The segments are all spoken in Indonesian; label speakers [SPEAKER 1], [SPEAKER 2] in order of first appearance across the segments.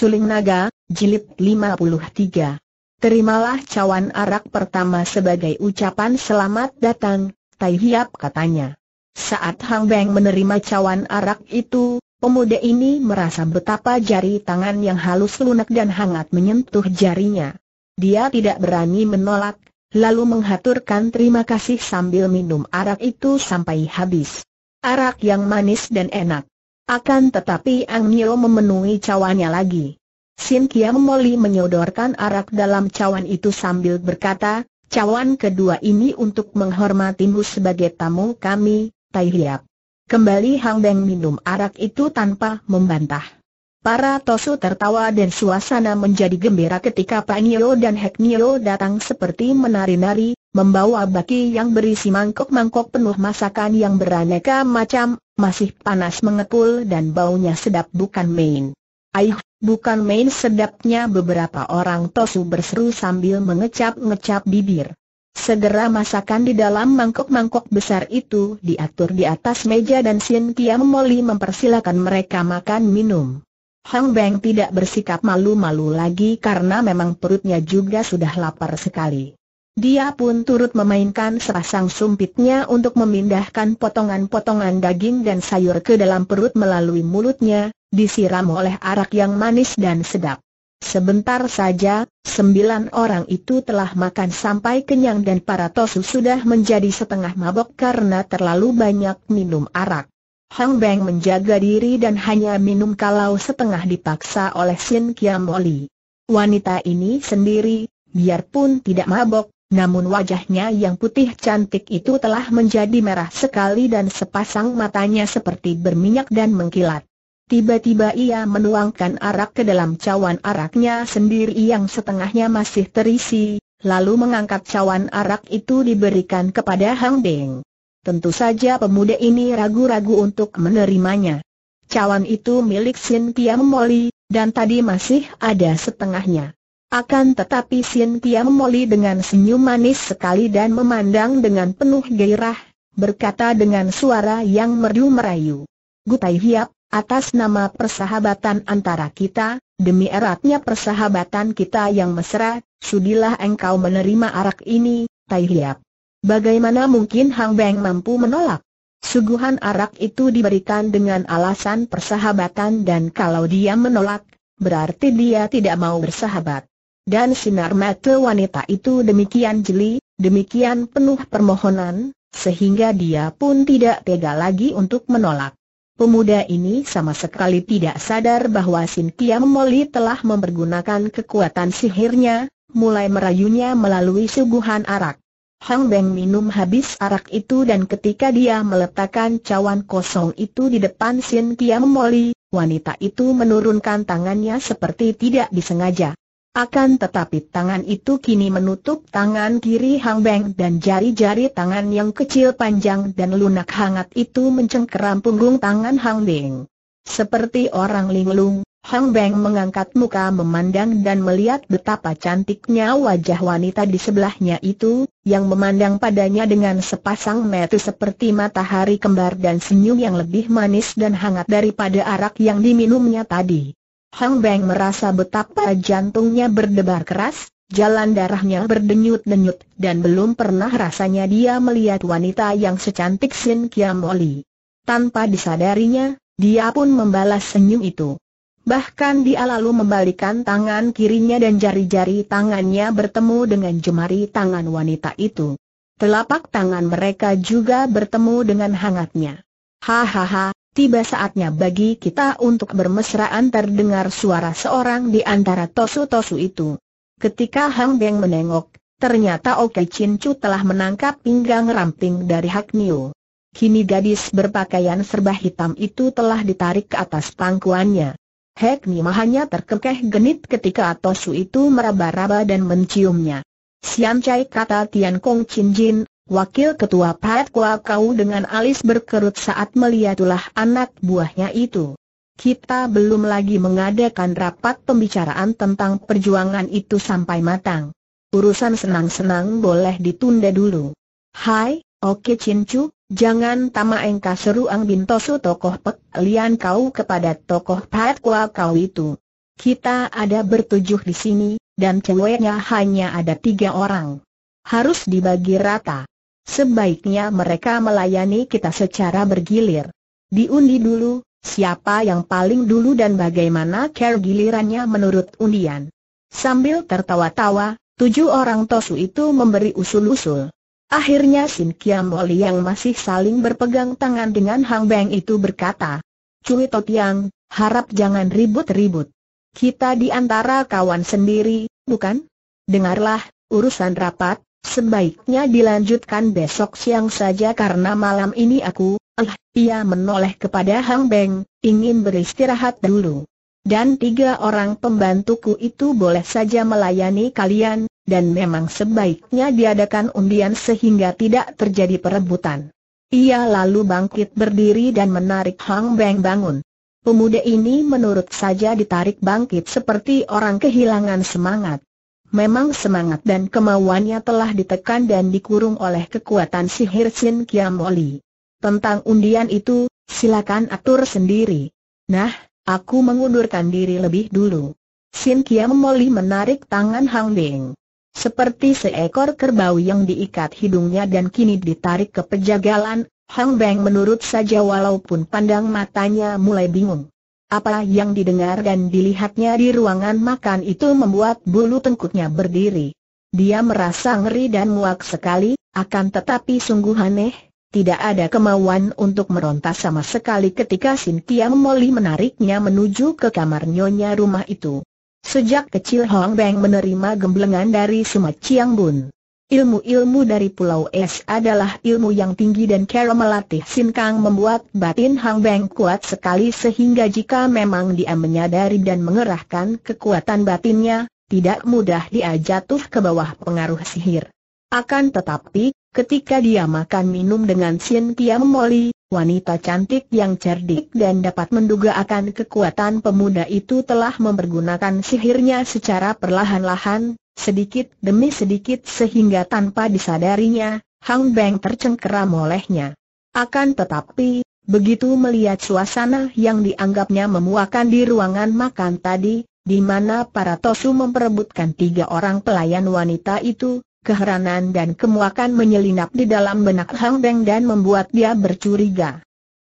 [SPEAKER 1] Suling Naga, Jilid 53. Terimalah cawan arak pertama sebagai ucapan selamat datang, Tai Hiap katanya. Saat Hang Beng menerima cawan arak itu, pemuda ini merasa betapa jari tangan yang halus lunak dan hangat menyentuh jarinya. Dia tidak berani menolak, lalu menghaturkan terima kasih sambil minum arak itu sampai habis. Arak yang manis dan enak. Akan tetapi Ang Nyo memenuhi cawannya lagi. Sin Kiam Moli menyodorkan arak dalam cawan itu sambil berkata, cawan kedua ini untuk menghormatimu sebagai tamu kami, Tai Hiap. Kembali Hang Beng minum arak itu tanpa membantah. Para Tosu tertawa dan suasana menjadi gembira ketika Pak Nio dan Hek Nio datang seperti menari-nari, membawa baki yang berisi mangkok-mangkok penuh masakan yang beraneka macam, masih panas mengepul dan baunya sedap bukan main. Aih, bukan main sedapnya beberapa orang Tosu berseru sambil mengecap-ngecap bibir. Segera masakan di dalam mangkok-mangkok besar itu diatur di atas meja dan Sien Kiam Moli mempersilakan mereka makan minum. Hang Beng tidak bersikap malu-malu lagi karena memang perutnya juga sudah lapar sekali. Dia pun turut memainkan sepasang sumpitnya untuk memindahkan potongan-potongan daging dan sayur ke dalam perut melalui mulutnya, disiram oleh arak yang manis dan sedap. Sebentar saja, sembilan orang itu telah makan sampai kenyang dan para tosu sudah menjadi setengah mabok karena terlalu banyak minum arak. Hang Beng menjaga diri dan hanya minum kalau setengah dipaksa oleh Sin Kiam Oli. Wanita ini sendiri, biarpun tidak mabok, namun wajahnya yang putih cantik itu telah menjadi merah sekali dan sepasang matanya seperti berminyak dan mengkilat. Tiba-tiba ia menuangkan arak ke dalam cawan araknya sendiri yang setengahnya masih terisi, lalu mengangkat cawan arak itu diberikan kepada Hang Beng. Tentu saja pemuda ini ragu-ragu untuk menerimanya. Cawan itu milik Sintia Molly, dan tadi masih ada setengahnya. Akan tetapi Sintia Molly dengan senyum manis sekali dan memandang dengan penuh gairah, berkata dengan suara yang merdu merayu. Gutai Hiap, atas nama persahabatan antara kita, demi eratnya persahabatan kita yang mesra, sudilah engkau menerima arak ini, Tai Hiap. Bagaimana mungkin Hang Beng mampu menolak? Suguhan arak itu diberikan dengan alasan persahabatan dan kalau dia menolak, berarti dia tidak mau bersahabat. Dan sinar mata wanita itu demikian jeli, demikian penuh permohonan, sehingga dia pun tidak tega lagi untuk menolak. Pemuda ini sama sekali tidak sadar bahwa Sintia Moli telah mempergunakan kekuatan sihirnya, mulai merayunya melalui suguhan arak. Hang Beng minum habis arak itu dan ketika dia meletakkan cawan kosong itu di depan Sin Kiam Moli, wanita itu menurunkan tangannya seperti tidak disengaja. Akan tetapi tangan itu kini menutup tangan kiri Hang Beng dan jari-jari tangan yang kecil panjang dan lunak hangat itu mencengkeram punggung tangan Hang Beng. Seperti orang linglung, Hang Beng mengangkat muka memandang dan melihat betapa cantiknya wajah wanita di sebelahnya itu, yang memandang padanya dengan sepasang mata seperti matahari kembar dan senyum yang lebih manis dan hangat daripada arak yang diminumnya tadi. Hang Beng merasa betapa jantungnya berdebar keras, jalan darahnya berdenyut-denyut, dan belum pernah rasanya dia melihat wanita yang secantik Sin Kiam Oli. Tanpa disadarinya, dia pun membalas senyum itu. Bahkan dia lalu membalikan tangan kirinya dan jari-jari tangannya bertemu dengan jemari tangan wanita itu. Telapak tangan mereka juga bertemu dengan hangatnya. Hahaha, tiba saatnya bagi kita untuk bermesraan terdengar suara seorang di antara tosu-tosu itu. Ketika Hang Beng menengok, ternyata Oke Chin Chu telah menangkap pinggang ramping dari Hak Niu. Kini gadis berpakaian serba hitam itu telah ditarik ke atas pangkuannya. Hek Nima hanya terkekeh genit ketika Tosu itu meraba-raba dan menciumnya. Sian Chai kata Tian Kong Chin Jin, Wakil Ketua Pat Kua Kau dengan alis berkerut saat melihat anak buahnya itu. Kita belum lagi mengadakan rapat pembicaraan tentang perjuangan itu sampai matang. Urusan senang-senang boleh ditunda dulu. Hai, oke Cincu, Jangan tama engkau seru Ang Bintosu tokoh Pek Lian kau kepada tokoh Pat Kua kau itu. Kita ada bertujuh di sini, dan ceweknya hanya ada tiga orang. Harus dibagi rata. Sebaiknya mereka melayani kita secara bergilir. Diundi dulu, siapa yang paling dulu dan bagaimana care gilirannya menurut undian. Sambil tertawa-tawa, tujuh orang tosu itu memberi usul-usul. Akhirnya Sin Kiam Oli yang masih saling berpegang tangan dengan Hang Beng itu berkata, Cui Yang, harap jangan ribut-ribut. Kita di antara kawan sendiri, bukan? Dengarlah, urusan rapat, sebaiknya dilanjutkan besok siang saja karena malam ini aku, eh, ia menoleh kepada Hang Beng, ingin beristirahat dulu. Dan tiga orang pembantuku itu boleh saja melayani kalian, dan memang sebaiknya diadakan undian sehingga tidak terjadi perebutan. Ia lalu bangkit berdiri dan menarik Hang Beng bangun. Pemuda ini menurut saja ditarik bangkit seperti orang kehilangan semangat. Memang semangat dan kemauannya telah ditekan dan dikurung oleh kekuatan sihir Sin Kiamoli. Tentang undian itu, silakan atur sendiri. Nah, aku mengundurkan diri lebih dulu. Sin Kiamoli menarik tangan Hang Beng. Seperti seekor kerbau yang diikat hidungnya dan kini ditarik ke pejagalan, Hang Beng menurut saja walaupun pandang matanya mulai bingung. Apa yang didengar dan dilihatnya di ruangan makan itu membuat bulu tengkuknya berdiri. Dia merasa ngeri dan muak sekali, akan tetapi sungguh aneh, tidak ada kemauan untuk meronta sama sekali ketika Sintia Molly menariknya menuju ke kamar nyonya rumah itu. Sejak kecil Hong Beng menerima gemblengan dari Sumat Chiang Bun. Ilmu-ilmu dari Pulau Es adalah ilmu yang tinggi dan cara melatih Sin Kang membuat batin Hong Beng kuat sekali sehingga jika memang dia menyadari dan mengerahkan kekuatan batinnya, tidak mudah dia jatuh ke bawah pengaruh sihir. Akan tetapi, ketika dia makan minum dengan Cynthia Moli, wanita cantik yang cerdik dan dapat menduga akan kekuatan pemuda itu telah mempergunakan sihirnya secara perlahan-lahan, sedikit demi sedikit sehingga tanpa disadarinya, Hang Beng tercengkeram olehnya. Akan tetapi, begitu melihat suasana yang dianggapnya memuakan di ruangan makan tadi, di mana para tosu memperebutkan tiga orang pelayan wanita itu, keheranan dan kemuakan menyelinap di dalam benak Hang Beng dan membuat dia bercuriga.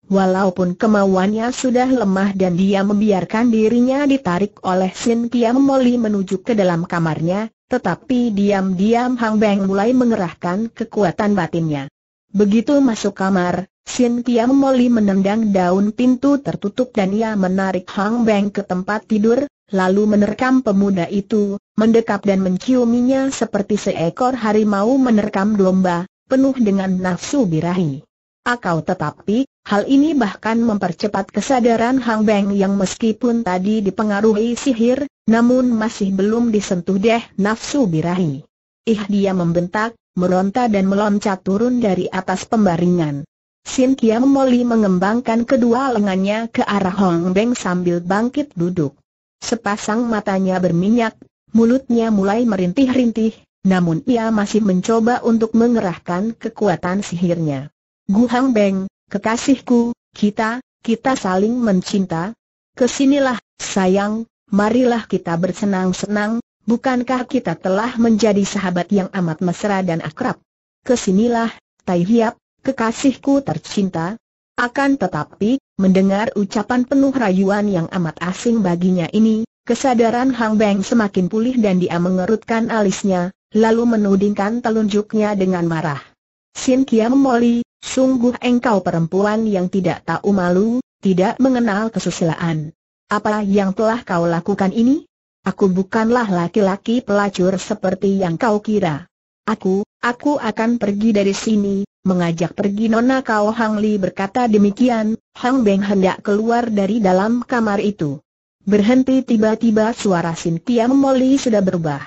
[SPEAKER 1] Walaupun kemauannya sudah lemah dan dia membiarkan dirinya ditarik oleh Sin Kiam Moli menuju ke dalam kamarnya, tetapi diam-diam Hang Beng mulai mengerahkan kekuatan batinnya. Begitu masuk kamar, Sin Kiam Moli menendang daun pintu tertutup dan ia menarik Hang Beng ke tempat tidur, lalu menerkam pemuda itu, mendekap dan menciuminya seperti seekor harimau menerkam domba, penuh dengan nafsu birahi. Akau ah, tetapi, hal ini bahkan mempercepat kesadaran Hang Beng yang meskipun tadi dipengaruhi sihir, namun masih belum disentuh deh nafsu birahi. Ih dia membentak, meronta dan meloncat turun dari atas pembaringan. Sin Kiam Moli mengembangkan kedua lengannya ke arah Hong Beng sambil bangkit duduk. Sepasang matanya berminyak, mulutnya mulai merintih-rintih, namun ia masih mencoba untuk mengerahkan kekuatan sihirnya. Guhang Beng, kekasihku, kita, kita saling mencinta. Kesinilah, sayang, marilah kita bersenang-senang, bukankah kita telah menjadi sahabat yang amat mesra dan akrab? Kesinilah, Tai Hiap, kekasihku tercinta. Akan tetapi, Mendengar ucapan penuh rayuan yang amat asing baginya ini, kesadaran Hang Beng semakin pulih dan dia mengerutkan alisnya, lalu menudingkan telunjuknya dengan marah. Sin Kiam Moli, sungguh engkau perempuan yang tidak tahu malu, tidak mengenal kesusilaan. Apa yang telah kau lakukan ini? Aku bukanlah laki-laki pelacur seperti yang kau kira. Aku, aku akan pergi dari sini, mengajak pergi Nona kau Hang Li berkata demikian, Hang Beng hendak keluar dari dalam kamar itu. Berhenti tiba-tiba suara Sintia Moli sudah berubah.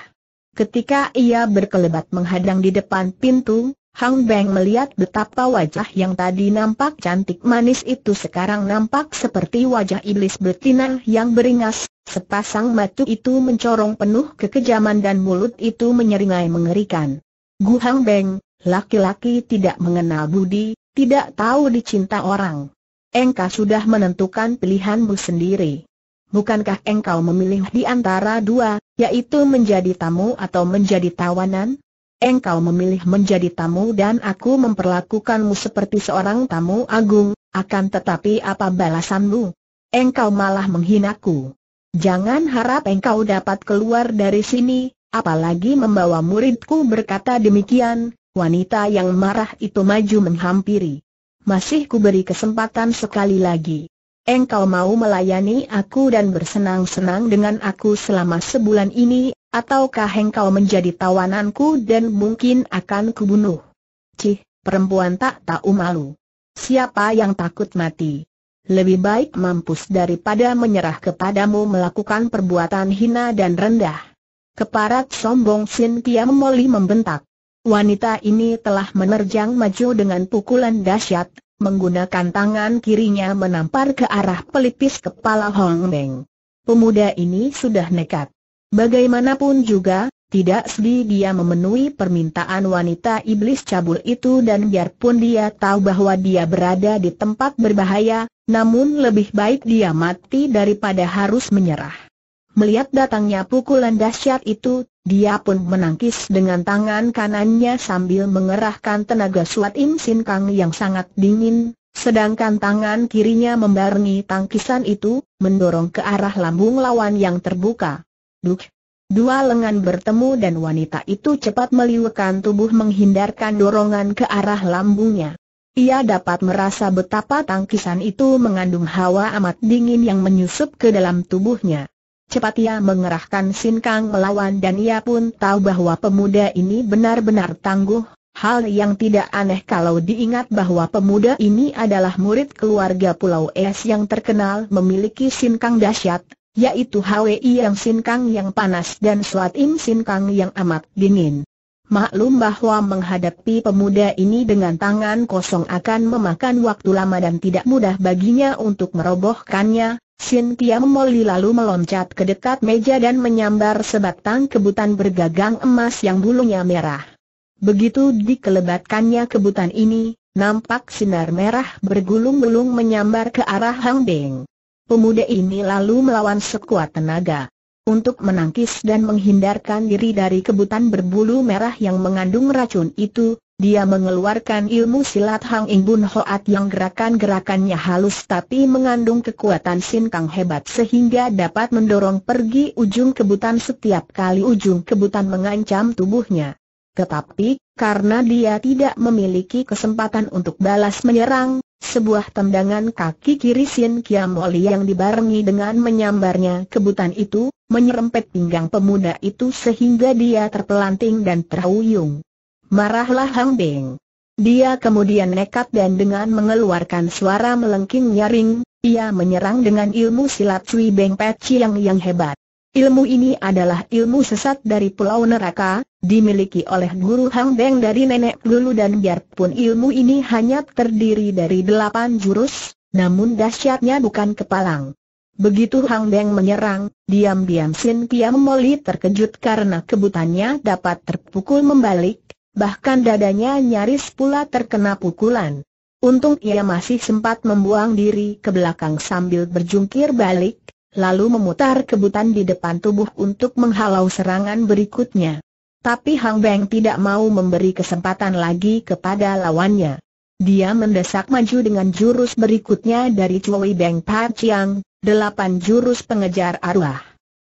[SPEAKER 1] Ketika ia berkelebat menghadang di depan pintu, Hang Beng melihat betapa wajah yang tadi nampak cantik manis itu sekarang nampak seperti wajah iblis betina yang beringas, sepasang mata itu mencorong penuh kekejaman dan mulut itu menyeringai mengerikan. Gu Hang Beng, Laki-laki tidak mengenal budi, tidak tahu dicinta orang. Engkau sudah menentukan pilihanmu sendiri. Bukankah engkau memilih di antara dua, yaitu menjadi tamu atau menjadi tawanan? Engkau memilih menjadi tamu dan aku memperlakukanmu seperti seorang tamu agung, akan tetapi apa balasanmu? Engkau malah menghinaku. Jangan harap engkau dapat keluar dari sini, apalagi membawa muridku berkata demikian, Wanita yang marah itu maju menghampiri. Masih kuberi kesempatan sekali lagi. Engkau mau melayani aku dan bersenang-senang dengan aku selama sebulan ini, ataukah engkau menjadi tawananku dan mungkin akan kubunuh? Cih, perempuan tak tahu malu. Siapa yang takut mati? Lebih baik mampus daripada menyerah kepadamu melakukan perbuatan hina dan rendah. Keparat sombong Sintia moli membentak. Wanita ini telah menerjang maju dengan pukulan dahsyat, menggunakan tangan kirinya menampar ke arah pelipis kepala Hong Beng. Pemuda ini sudah nekat. Bagaimanapun juga, tidak sedih dia memenuhi permintaan wanita iblis cabul itu dan biarpun dia tahu bahwa dia berada di tempat berbahaya, namun lebih baik dia mati daripada harus menyerah. Melihat datangnya pukulan dahsyat itu, dia pun menangkis dengan tangan kanannya sambil mengerahkan tenaga suat Im Sin Kang yang sangat dingin, sedangkan tangan kirinya membarengi tangkisan itu, mendorong ke arah lambung lawan yang terbuka. Duk! Dua lengan bertemu dan wanita itu cepat meliukkan tubuh menghindarkan dorongan ke arah lambungnya. Ia dapat merasa betapa tangkisan itu mengandung hawa amat dingin yang menyusup ke dalam tubuhnya. Cepat ia mengerahkan Sinkang melawan dan ia pun tahu bahwa pemuda ini benar-benar tangguh, hal yang tidak aneh kalau diingat bahwa pemuda ini adalah murid keluarga Pulau Es yang terkenal memiliki Sinkang dahsyat, yaitu Hwi yang Sinkang yang panas dan Suat Im Sinkang yang amat dingin. Maklum bahwa menghadapi pemuda ini dengan tangan kosong akan memakan waktu lama dan tidak mudah baginya untuk merobohkannya, Sin Tiam Moli lalu meloncat ke dekat meja dan menyambar sebatang kebutan bergagang emas yang bulunya merah. Begitu dikelebatkannya kebutan ini, nampak sinar merah bergulung-gulung menyambar ke arah Hang Deng. Pemuda ini lalu melawan sekuat tenaga. Untuk menangkis dan menghindarkan diri dari kebutan berbulu merah yang mengandung racun itu, dia mengeluarkan ilmu silat Hang Ing Bun Hoat yang gerakan-gerakannya halus tapi mengandung kekuatan sin kang hebat sehingga dapat mendorong pergi ujung kebutan setiap kali ujung kebutan mengancam tubuhnya. Tetapi, karena dia tidak memiliki kesempatan untuk balas menyerang, sebuah tendangan kaki kiri Sin Kiamoli yang dibarengi dengan menyambarnya kebutan itu, menyerempet pinggang pemuda itu sehingga dia terpelanting dan terhuyung. Marahlah Hang Beng. Dia kemudian nekat dan dengan mengeluarkan suara melengking nyaring, ia menyerang dengan ilmu silat Cui Beng Pet Chiang yang hebat. Ilmu ini adalah ilmu sesat dari Pulau Neraka, dimiliki oleh guru Hang Beng dari nenek lulu dan biarpun ilmu ini hanya terdiri dari delapan jurus, namun dahsyatnya bukan kepalang. Begitu Hang Beng menyerang, diam-diam Sin Piam Moli terkejut karena kebutannya dapat terpukul membalik, bahkan dadanya nyaris pula terkena pukulan. Untung ia masih sempat membuang diri ke belakang sambil berjungkir balik, lalu memutar kebutan di depan tubuh untuk menghalau serangan berikutnya. Tapi Hang Beng tidak mau memberi kesempatan lagi kepada lawannya. Dia mendesak maju dengan jurus berikutnya dari Cui Beng Pa Chiang, delapan jurus pengejar arwah.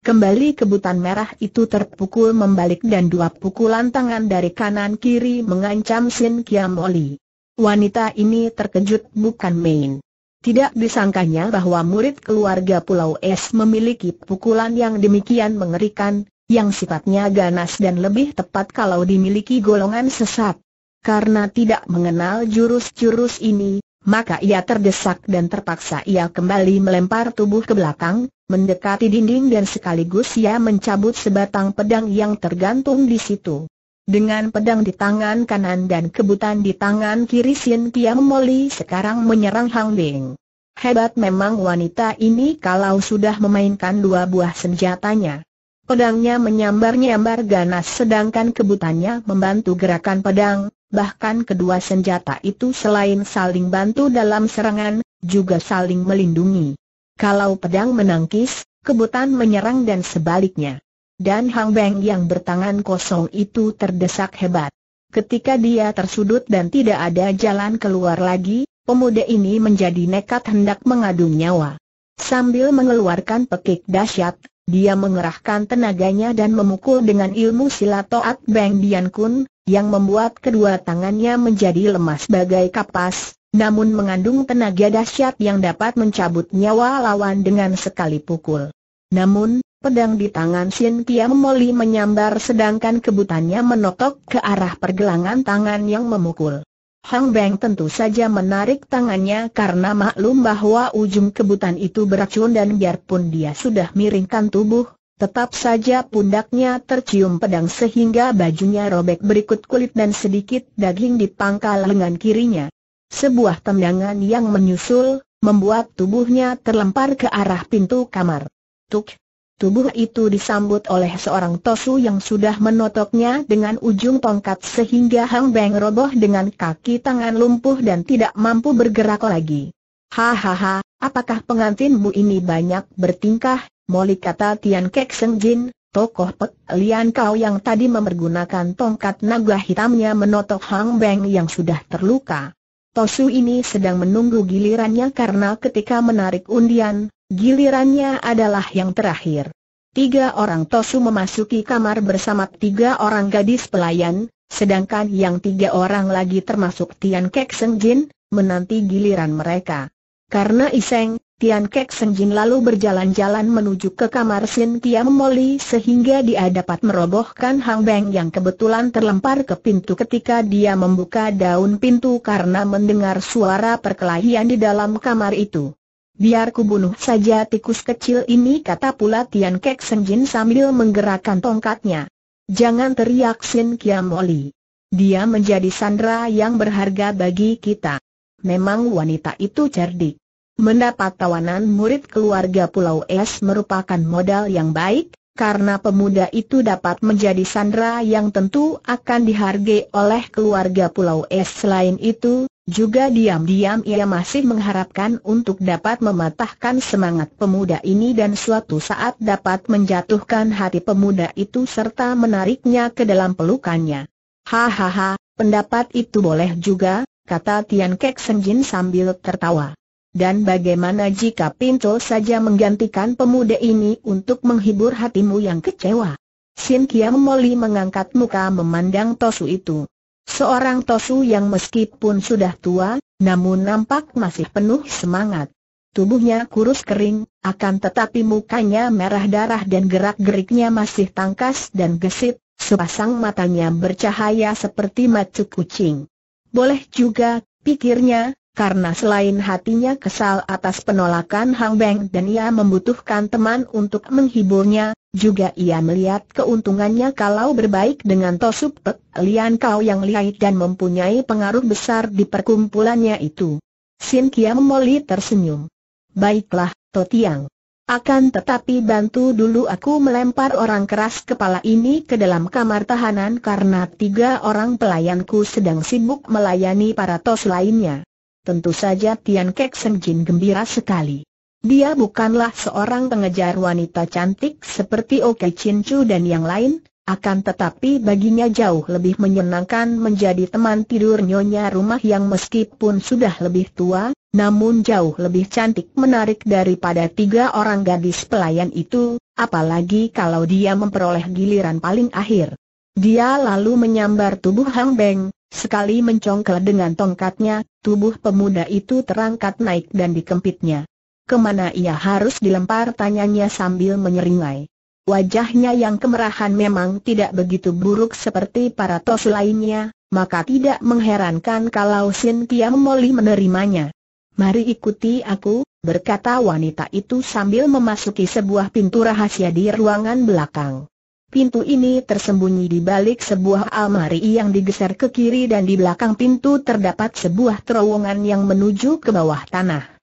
[SPEAKER 1] Kembali kebutan merah itu terpukul membalik dan dua pukulan tangan dari kanan kiri mengancam Sin Kiam Oli. Wanita ini terkejut bukan main. Tidak disangkanya bahwa murid keluarga Pulau Es memiliki pukulan yang demikian mengerikan, yang sifatnya ganas dan lebih tepat kalau dimiliki golongan sesat. Karena tidak mengenal jurus-jurus ini, maka ia terdesak dan terpaksa ia kembali melempar tubuh ke belakang, mendekati dinding dan sekaligus ia mencabut sebatang pedang yang tergantung di situ. Dengan pedang di tangan kanan dan kebutan di tangan kiri Sin Kiam Moli sekarang menyerang Hang Ding. Hebat memang wanita ini kalau sudah memainkan dua buah senjatanya. Pedangnya menyambar-nyambar ganas sedangkan kebutannya membantu gerakan pedang, bahkan kedua senjata itu selain saling bantu dalam serangan, juga saling melindungi. Kalau pedang menangkis, kebutan menyerang dan sebaliknya. Dan Hang Beng yang bertangan kosong itu terdesak hebat. Ketika dia tersudut dan tidak ada jalan keluar lagi, pemuda ini menjadi nekat hendak mengadu nyawa. Sambil mengeluarkan pekik dahsyat, dia mengerahkan tenaganya dan memukul dengan ilmu silat Toat Beng Dian Kun, yang membuat kedua tangannya menjadi lemas bagai kapas, namun mengandung tenaga dahsyat yang dapat mencabut nyawa lawan dengan sekali pukul. Namun, pedang di tangan Sin Kiam Moli menyambar sedangkan kebutannya menotok ke arah pergelangan tangan yang memukul. Hang Beng tentu saja menarik tangannya karena maklum bahwa ujung kebutan itu beracun dan biarpun dia sudah miringkan tubuh, tetap saja pundaknya tercium pedang sehingga bajunya robek berikut kulit dan sedikit daging di pangkal lengan kirinya. Sebuah tendangan yang menyusul, membuat tubuhnya terlempar ke arah pintu kamar. Tuk! Tubuh itu disambut oleh seorang tosu yang sudah menotoknya dengan ujung tongkat sehingga Hang Beng roboh dengan kaki tangan lumpuh dan tidak mampu bergerak lagi. Hahaha, apakah pengantinmu ini banyak bertingkah, Moli kata Tian Kek Seng Jin, tokoh Pek Lian Kau yang tadi mempergunakan tongkat naga hitamnya menotok Hang Beng yang sudah terluka. Tosu ini sedang menunggu gilirannya karena ketika menarik undian, gilirannya adalah yang terakhir. Tiga orang Tosu memasuki kamar bersama tiga orang gadis pelayan, sedangkan yang tiga orang lagi termasuk Tian Kek Seng Jin, menanti giliran mereka. Karena Iseng, Tian Kek Senjin lalu berjalan-jalan menuju ke kamar Sin Kiam Moli sehingga dia dapat merobohkan Hang Beng yang kebetulan terlempar ke pintu ketika dia membuka daun pintu karena mendengar suara perkelahian di dalam kamar itu. Biar ku bunuh saja tikus kecil ini kata pula Tian Kek Senjin sambil menggerakkan tongkatnya. Jangan teriak Sin Kiam Moli. Dia menjadi sandera yang berharga bagi kita. Memang wanita itu cerdik. Mendapat tawanan murid keluarga Pulau Es merupakan modal yang baik, karena pemuda itu dapat menjadi sandera yang tentu akan dihargai oleh keluarga Pulau Es. Selain itu, juga diam-diam ia masih mengharapkan untuk dapat mematahkan semangat pemuda ini dan suatu saat dapat menjatuhkan hati pemuda itu serta menariknya ke dalam pelukannya. Hahaha, pendapat itu boleh juga, kata Tian Kek Senjin sambil tertawa. Dan bagaimana jika Pinto saja menggantikan pemuda ini untuk menghibur hatimu yang kecewa? Sin Kiam Moli mengangkat muka memandang Tosu itu. Seorang Tosu yang meskipun sudah tua, namun nampak masih penuh semangat. Tubuhnya kurus kering, akan tetapi mukanya merah darah dan gerak-geriknya masih tangkas dan gesit, sepasang matanya bercahaya seperti mata kucing. Boleh juga, pikirnya, karena selain hatinya kesal atas penolakan Hang Beng dan ia membutuhkan teman untuk menghiburnya, juga ia melihat keuntungannya kalau berbaik dengan Tosup Pek Lian Kau yang lihai dan mempunyai pengaruh besar di perkumpulannya itu. Sin Kiam Moli tersenyum. Baiklah, Totiang. Akan tetapi bantu dulu aku melempar orang keras kepala ini ke dalam kamar tahanan karena tiga orang pelayanku sedang sibuk melayani para tos lainnya. Tentu saja Tian Kek Seng Jin gembira sekali. Dia bukanlah seorang pengejar wanita cantik seperti Oke Chin Chu dan yang lain, akan tetapi baginya jauh lebih menyenangkan menjadi teman tidur nyonya rumah yang meskipun sudah lebih tua, namun jauh lebih cantik menarik daripada tiga orang gadis pelayan itu, apalagi kalau dia memperoleh giliran paling akhir. Dia lalu menyambar tubuh Hang Beng, Sekali mencongkel dengan tongkatnya, tubuh pemuda itu terangkat naik dan dikempitnya. Kemana ia harus dilempar tanyanya sambil menyeringai. Wajahnya yang kemerahan memang tidak begitu buruk seperti para Tos lainnya, maka tidak mengherankan kalau Sintia Moli menerimanya. Mari ikuti aku, berkata wanita itu sambil memasuki sebuah pintu rahasia di ruangan belakang. Pintu ini tersembunyi di balik sebuah almari yang digeser ke kiri dan di belakang pintu terdapat sebuah terowongan yang menuju ke bawah tanah.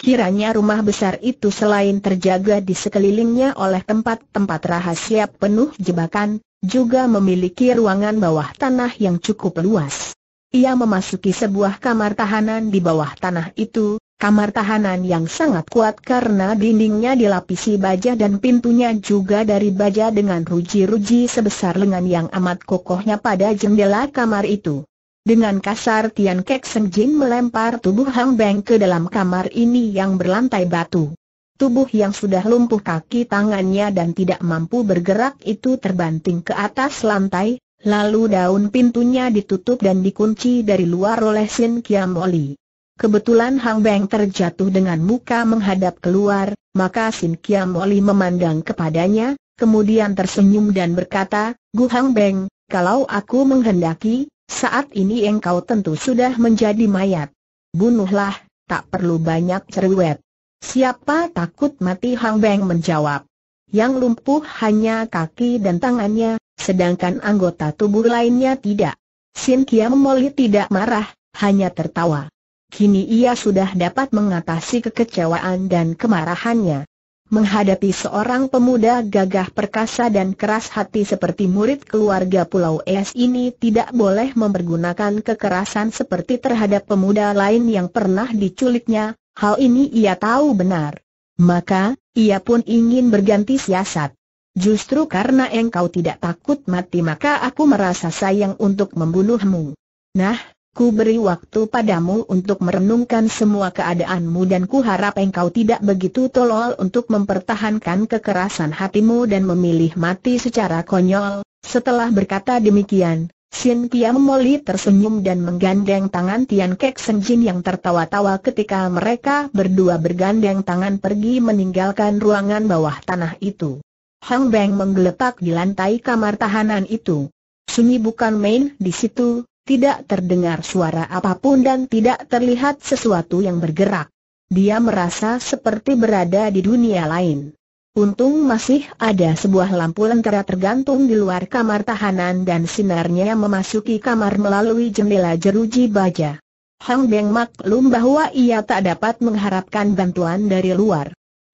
[SPEAKER 1] Kiranya rumah besar itu selain terjaga di sekelilingnya oleh tempat-tempat rahasia penuh jebakan, juga memiliki ruangan bawah tanah yang cukup luas. Ia memasuki sebuah kamar tahanan di bawah tanah itu, kamar tahanan yang sangat kuat karena dindingnya dilapisi baja dan pintunya juga dari baja dengan ruji-ruji sebesar lengan yang amat kokohnya pada jendela kamar itu. Dengan kasar Tian Kek Seng Jin melempar tubuh Hang Beng ke dalam kamar ini yang berlantai batu. Tubuh yang sudah lumpuh kaki tangannya dan tidak mampu bergerak itu terbanting ke atas lantai, lalu daun pintunya ditutup dan dikunci dari luar oleh Sin Kiam Oli. Kebetulan Hang Beng terjatuh dengan muka menghadap keluar, maka Sin Kiam Oli memandang kepadanya, kemudian tersenyum dan berkata, Gu Hang Beng, kalau aku menghendaki, saat ini engkau tentu sudah menjadi mayat. Bunuhlah, tak perlu banyak cerewet. Siapa takut mati Hang Beng menjawab. Yang lumpuh hanya kaki dan tangannya, sedangkan anggota tubuh lainnya tidak. Sin Kiam Molly tidak marah, hanya tertawa. Kini ia sudah dapat mengatasi kekecewaan dan kemarahannya. Menghadapi seorang pemuda gagah perkasa dan keras hati seperti murid keluarga Pulau Es ini tidak boleh mempergunakan kekerasan seperti terhadap pemuda lain yang pernah diculiknya, hal ini ia tahu benar. Maka, ia pun ingin berganti siasat. Justru karena engkau tidak takut mati maka aku merasa sayang untuk membunuhmu. Nah, Ku beri waktu padamu untuk merenungkan semua keadaanmu dan ku harap engkau tidak begitu tolol untuk mempertahankan kekerasan hatimu dan memilih mati secara konyol. Setelah berkata demikian, Sin Piam Moli tersenyum dan menggandeng tangan Tian Kek Senjin yang tertawa-tawa ketika mereka berdua bergandeng tangan pergi meninggalkan ruangan bawah tanah itu. Hang Beng menggeletak di lantai kamar tahanan itu. Sunyi bukan main di situ, tidak terdengar suara apapun dan tidak terlihat sesuatu yang bergerak. Dia merasa seperti berada di dunia lain. Untung masih ada sebuah lampu lentera tergantung di luar kamar tahanan dan sinarnya memasuki kamar melalui jendela jeruji baja. Hang Beng maklum bahwa ia tak dapat mengharapkan bantuan dari luar.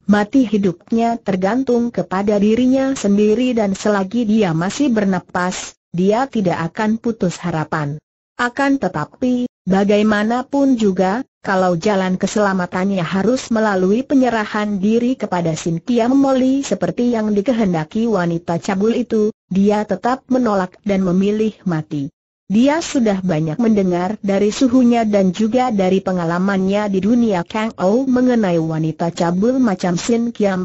[SPEAKER 1] Mati hidupnya tergantung kepada dirinya sendiri dan selagi dia masih bernapas, dia tidak akan putus harapan. Akan tetapi, bagaimanapun juga, kalau jalan keselamatannya harus melalui penyerahan diri kepada Sintia Moli seperti yang dikehendaki wanita cabul itu, dia tetap menolak dan memilih mati. Dia sudah banyak mendengar dari suhunya dan juga dari pengalamannya di dunia Kang O mengenai wanita cabul macam Sin Kiam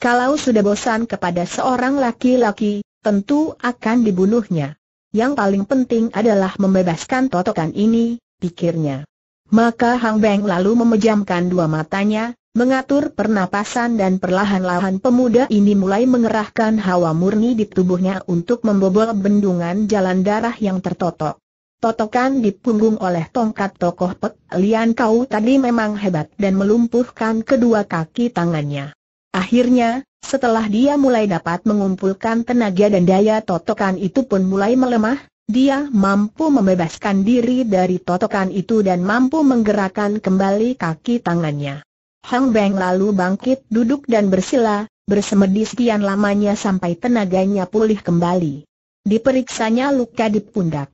[SPEAKER 1] Kalau sudah bosan kepada seorang laki-laki, tentu akan dibunuhnya. Yang paling penting adalah membebaskan totokan ini, pikirnya. Maka Hang Beng lalu memejamkan dua matanya, mengatur pernapasan dan perlahan-lahan pemuda ini mulai mengerahkan hawa murni di tubuhnya untuk membobol bendungan jalan darah yang tertotok. Totokan di punggung oleh tongkat tokoh Pek Lian Kau tadi memang hebat dan melumpuhkan kedua kaki tangannya. Akhirnya, setelah dia mulai dapat mengumpulkan tenaga dan daya totokan itu pun mulai melemah, dia mampu membebaskan diri dari totokan itu dan mampu menggerakkan kembali kaki tangannya. Hang Beng lalu bangkit duduk dan bersila, bersemedi sekian lamanya sampai tenaganya pulih kembali. Diperiksanya luka di pundak.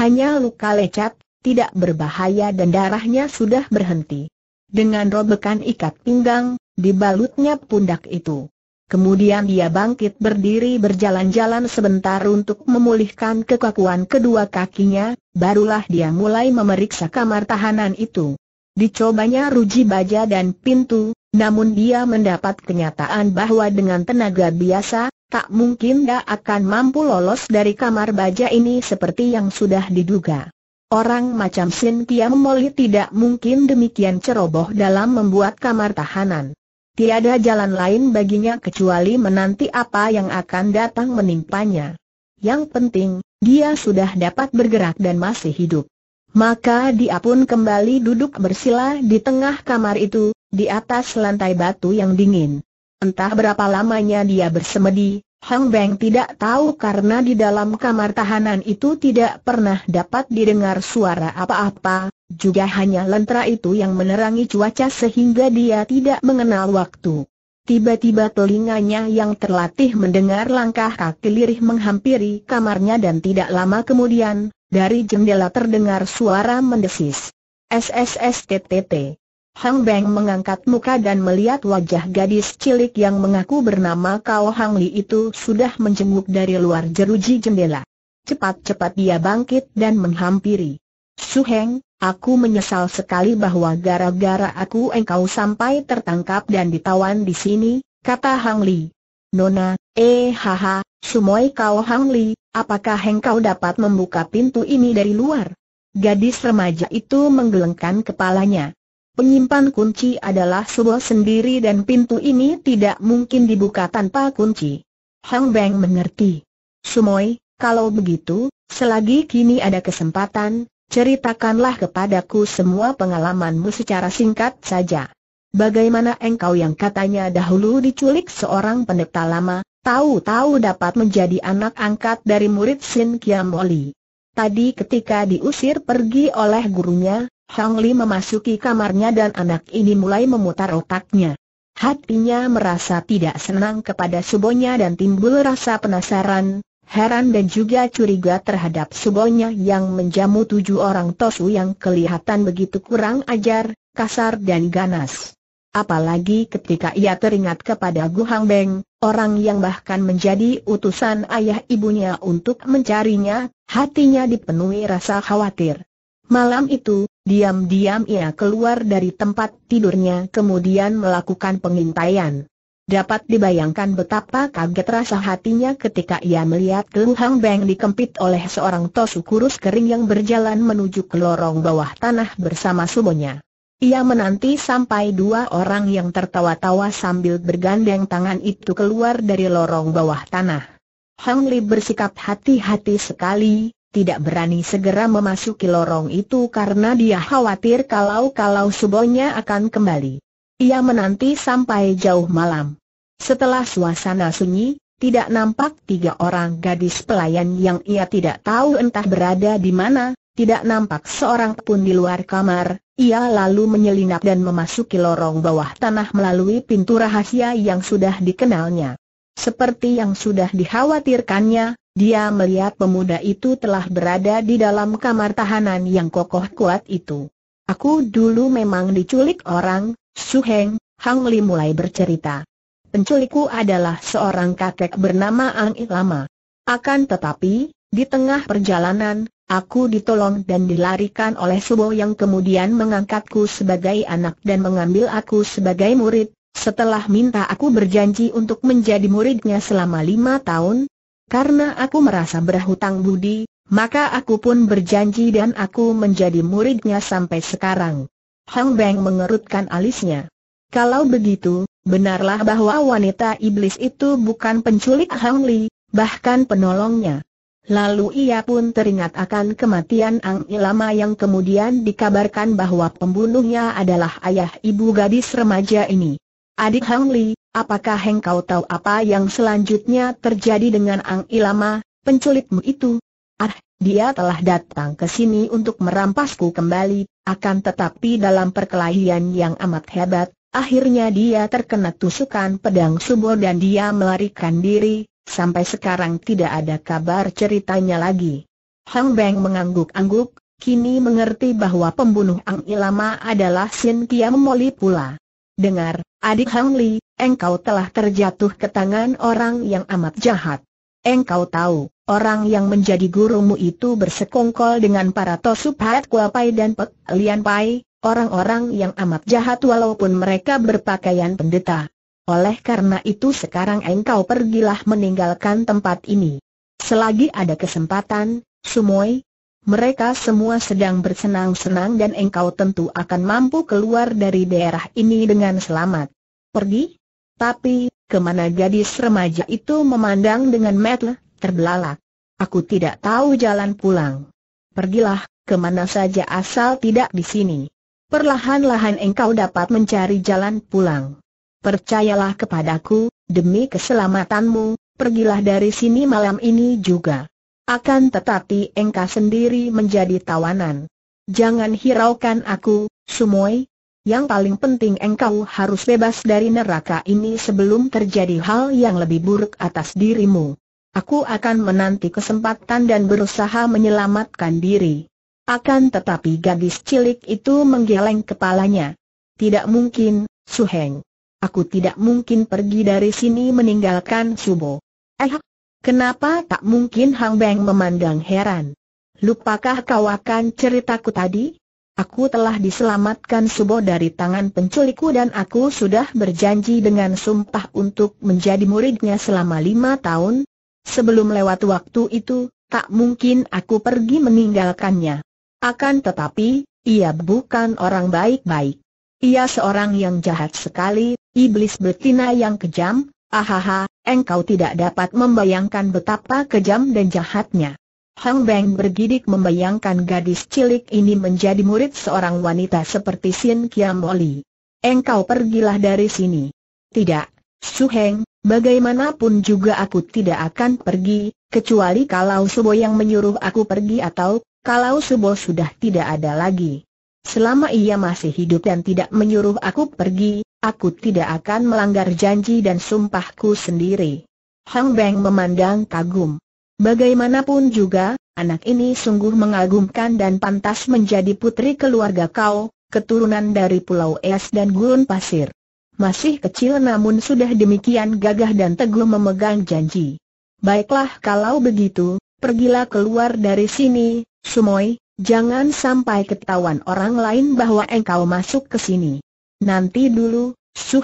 [SPEAKER 1] Hanya luka lecet, tidak berbahaya dan darahnya sudah berhenti. Dengan robekan ikat pinggang, dibalutnya pundak itu. Kemudian dia bangkit berdiri berjalan-jalan sebentar untuk memulihkan kekakuan kedua kakinya, barulah dia mulai memeriksa kamar tahanan itu. Dicobanya ruji baja dan pintu, namun dia mendapat kenyataan bahwa dengan tenaga biasa, tak mungkin dia akan mampu lolos dari kamar baja ini seperti yang sudah diduga. Orang macam Sin Kiam Moli tidak mungkin demikian ceroboh dalam membuat kamar tahanan. Tiada jalan lain baginya kecuali menanti apa yang akan datang menimpanya. Yang penting, dia sudah dapat bergerak dan masih hidup. Maka dia pun kembali duduk bersila di tengah kamar itu, di atas lantai batu yang dingin. Entah berapa lamanya dia bersemedi, Hang Beng tidak tahu karena di dalam kamar tahanan itu tidak pernah dapat didengar suara apa-apa, juga hanya lentera itu yang menerangi cuaca sehingga dia tidak mengenal waktu. Tiba-tiba telinganya yang terlatih mendengar langkah kaki lirih menghampiri kamarnya dan tidak lama kemudian, dari jendela terdengar suara mendesis. SSSTTT. Hang Beng mengangkat muka dan melihat wajah gadis cilik yang mengaku bernama Kao Hang Li itu sudah menjenguk dari luar jeruji jendela. Cepat-cepat dia bangkit dan menghampiri. Suheng, aku menyesal sekali bahwa gara-gara aku engkau sampai tertangkap dan ditawan di sini, kata Hang Li. Nona, eh haha, sumoi kau Hang Li, apakah engkau dapat membuka pintu ini dari luar? Gadis remaja itu menggelengkan kepalanya. Penyimpan kunci adalah sebuah sendiri dan pintu ini tidak mungkin dibuka tanpa kunci. Hang Beng mengerti. Sumoi, kalau begitu, selagi kini ada kesempatan, ceritakanlah kepadaku semua pengalamanmu secara singkat saja. Bagaimana engkau yang katanya dahulu diculik seorang pendeta lama, tahu-tahu dapat menjadi anak angkat dari murid Sin Kiamoli. Tadi ketika diusir pergi oleh gurunya, Hang Li memasuki kamarnya dan anak ini mulai memutar otaknya. Hatinya merasa tidak senang kepada subonya dan timbul rasa penasaran, heran dan juga curiga terhadap subonya yang menjamu tujuh orang tosu yang kelihatan begitu kurang ajar, kasar dan ganas. Apalagi ketika ia teringat kepada Gu Hang Beng, orang yang bahkan menjadi utusan ayah ibunya untuk mencarinya, hatinya dipenuhi rasa khawatir. Malam itu, diam-diam ia keluar dari tempat tidurnya kemudian melakukan pengintaian. Dapat dibayangkan betapa kaget rasa hatinya ketika ia melihat Lu Hang Beng dikempit oleh seorang tosu kurus kering yang berjalan menuju ke lorong bawah tanah bersama sumonya. Ia menanti sampai dua orang yang tertawa-tawa sambil bergandeng tangan itu keluar dari lorong bawah tanah. Hang Li bersikap hati-hati sekali, tidak berani segera memasuki lorong itu karena dia khawatir kalau-kalau subonya akan kembali. Ia menanti sampai jauh malam. Setelah suasana sunyi, tidak nampak tiga orang gadis pelayan yang ia tidak tahu entah berada di mana, tidak nampak seorang pun di luar kamar, ia lalu menyelinap dan memasuki lorong bawah tanah melalui pintu rahasia yang sudah dikenalnya. Seperti yang sudah dikhawatirkannya, dia melihat pemuda itu telah berada di dalam kamar tahanan yang kokoh kuat itu. Aku dulu memang diculik orang, Su Heng, Hang Li mulai bercerita. Penculikku adalah seorang kakek bernama Ang Ilama. Akan tetapi, di tengah perjalanan, aku ditolong dan dilarikan oleh Subo yang kemudian mengangkatku sebagai anak dan mengambil aku sebagai murid, setelah minta aku berjanji untuk menjadi muridnya selama lima tahun, karena aku merasa berhutang budi, maka aku pun berjanji dan aku menjadi muridnya sampai sekarang. Hang Beng mengerutkan alisnya. Kalau begitu, Benarlah bahwa wanita iblis itu bukan penculik Hang Li, bahkan penolongnya. Lalu ia pun teringat akan kematian Ang Ilama yang kemudian dikabarkan bahwa pembunuhnya adalah ayah ibu gadis remaja ini. Adik Hang Li, apakah engkau tahu apa yang selanjutnya terjadi dengan Ang Ilama, penculikmu itu? Ah, dia telah datang ke sini untuk merampasku kembali, akan tetapi dalam perkelahian yang amat hebat, Akhirnya dia terkena tusukan pedang subur dan dia melarikan diri, sampai sekarang tidak ada kabar ceritanya lagi. Hang Beng mengangguk-angguk, kini mengerti bahwa pembunuh Ang Ilama adalah Sin Kiam Moli pula. Dengar, adik Hang Li, engkau telah terjatuh ke tangan orang yang amat jahat. Engkau tahu, orang yang menjadi gurumu itu bersekongkol dengan para Tosu Pai Pai dan Pek Lian Pai, orang-orang yang amat jahat walaupun mereka berpakaian pendeta. Oleh karena itu sekarang engkau pergilah meninggalkan tempat ini. Selagi ada kesempatan, Sumoy, mereka semua sedang bersenang-senang dan engkau tentu akan mampu keluar dari daerah ini dengan selamat. Pergi? Tapi, kemana gadis remaja itu memandang dengan metle, terbelalak. Aku tidak tahu jalan pulang. Pergilah, kemana saja asal tidak di sini perlahan-lahan engkau dapat mencari jalan pulang. Percayalah kepadaku, demi keselamatanmu, pergilah dari sini malam ini juga. Akan tetapi engkau sendiri menjadi tawanan. Jangan hiraukan aku, Sumoy. Yang paling penting engkau harus bebas dari neraka ini sebelum terjadi hal yang lebih buruk atas dirimu. Aku akan menanti kesempatan dan berusaha menyelamatkan diri. Akan tetapi gadis cilik itu menggeleng kepalanya. Tidak mungkin, Su Heng. Aku tidak mungkin pergi dari sini meninggalkan Subo. Eh, kenapa tak mungkin Hang Beng memandang heran? Lupakah kau akan ceritaku tadi? Aku telah diselamatkan Subo dari tangan penculikku dan aku sudah berjanji dengan sumpah untuk menjadi muridnya selama lima tahun. Sebelum lewat waktu itu, tak mungkin aku pergi meninggalkannya. Akan tetapi, ia bukan orang baik-baik. Ia seorang yang jahat sekali, iblis betina yang kejam, ahaha, engkau tidak dapat membayangkan betapa kejam dan jahatnya. Hang Beng bergidik membayangkan gadis cilik ini menjadi murid seorang wanita seperti Sin Kiam Oli. Engkau pergilah dari sini. Tidak, Su Heng, bagaimanapun juga aku tidak akan pergi, kecuali kalau Subo yang menyuruh aku pergi atau kalau Subo sudah tidak ada lagi. Selama ia masih hidup dan tidak menyuruh aku pergi, aku tidak akan melanggar janji dan sumpahku sendiri. Hang Beng memandang kagum. Bagaimanapun juga, anak ini sungguh mengagumkan dan pantas menjadi putri keluarga kau, keturunan dari Pulau Es dan Gurun Pasir. Masih kecil namun sudah demikian gagah dan teguh memegang janji. Baiklah kalau begitu, pergilah keluar dari sini, Sumoy, jangan sampai ketahuan orang lain bahwa engkau masuk ke sini. Nanti dulu,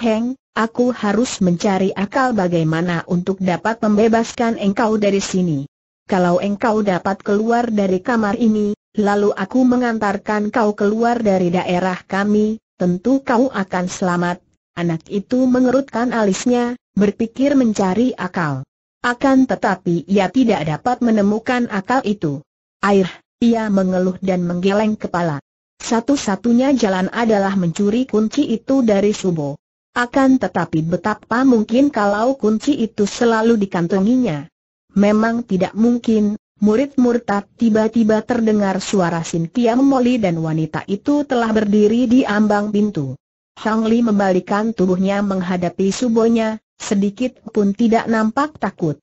[SPEAKER 1] Heng, aku harus mencari akal bagaimana untuk dapat membebaskan engkau dari sini. Kalau engkau dapat keluar dari kamar ini, lalu aku mengantarkan kau keluar dari daerah kami, tentu kau akan selamat. Anak itu mengerutkan alisnya, berpikir mencari akal. Akan tetapi ia tidak dapat menemukan akal itu. Air, ia mengeluh dan menggeleng kepala. Satu-satunya jalan adalah mencuri kunci itu dari Subo. Akan tetapi betapa mungkin kalau kunci itu selalu dikantonginya. Memang tidak mungkin, murid murtad tiba-tiba terdengar suara Sintia Moli dan wanita itu telah berdiri di ambang pintu. Hang Li membalikan tubuhnya menghadapi Subonya, sedikit pun tidak nampak takut.